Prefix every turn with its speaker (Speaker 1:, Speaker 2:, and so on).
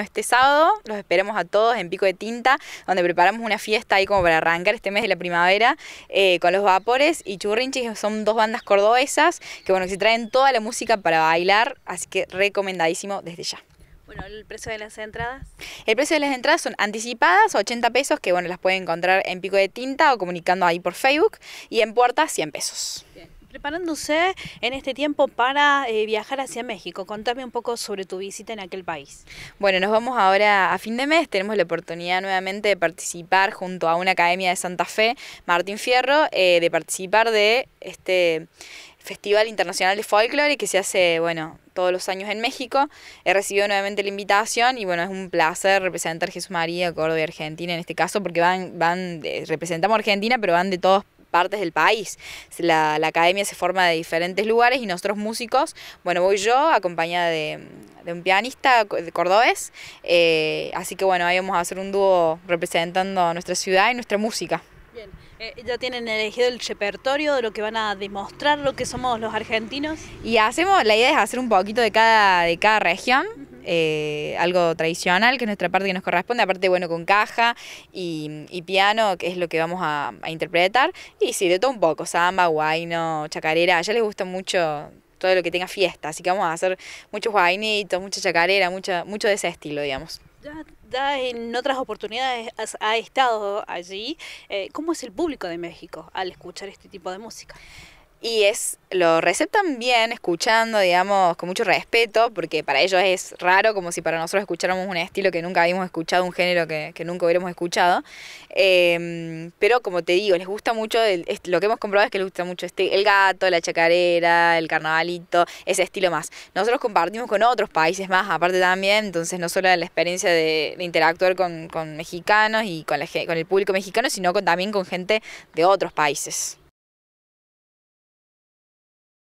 Speaker 1: Este sábado los esperamos a todos en Pico de Tinta, donde preparamos una fiesta ahí como para arrancar este mes de la primavera eh, con los vapores y churrinches que son dos bandas cordobesas que bueno, que se traen toda la música para bailar, así que recomendadísimo desde ya.
Speaker 2: Bueno, ¿el precio de las entradas?
Speaker 1: El precio de las entradas son anticipadas, 80 pesos, que bueno, las pueden encontrar en Pico de Tinta o comunicando ahí por Facebook, y en puertas 100 pesos.
Speaker 2: Preparándose en este tiempo para eh, viajar hacia México, contame un poco sobre tu visita en aquel país.
Speaker 1: Bueno, nos vamos ahora a fin de mes, tenemos la oportunidad nuevamente de participar junto a una academia de Santa Fe, Martín Fierro, eh, de participar de este Festival Internacional de Folklore que se hace, bueno, todos los años en México. He recibido nuevamente la invitación y bueno, es un placer representar Jesús María, Córdoba y Argentina en este caso, porque van, van, eh, representamos a Argentina, pero van de todos partes del país. La, academia se forma de diferentes lugares y nosotros músicos, bueno, voy yo acompañada de, un pianista de cordobés, eh, así que bueno, ahí vamos a hacer un dúo representando nuestra ciudad y nuestra música.
Speaker 2: Bien. Eh, ¿Ya tienen elegido el repertorio de lo que van a demostrar lo que somos los argentinos?
Speaker 1: Y hacemos, la idea es hacer un poquito de cada, de cada región. Eh, algo tradicional, que nuestra parte que nos corresponde, aparte, bueno, con caja y, piano, que es lo que vamos a, interpretar, y sí, de todo un poco, samba, guayno, chacarera, a ella les gusta mucho todo lo que tenga fiesta, así que vamos a hacer muchos guainitos, mucha chacarera, mucha, mucho de ese estilo, digamos.
Speaker 2: Ya, en otras oportunidades has, ha estado allí. Eh, ¿Cómo es el público de México al escuchar este tipo de música?
Speaker 1: Y es, lo receptan bien, escuchando, digamos, con mucho respeto, porque para ellos es raro, como si para nosotros escucháramos un estilo que nunca habíamos escuchado, un género que, nunca hubiéramos escuchado. Em, pero como te digo, les gusta mucho, lo que hemos comprobado es que les gusta mucho este, el gato, la chacarera, el carnavalito, ese estilo más. Nosotros compartimos con otros países más, aparte también, entonces no solo la experiencia de, interactuar con, mexicanos y con, con el público mexicano, sino también con gente de otros países.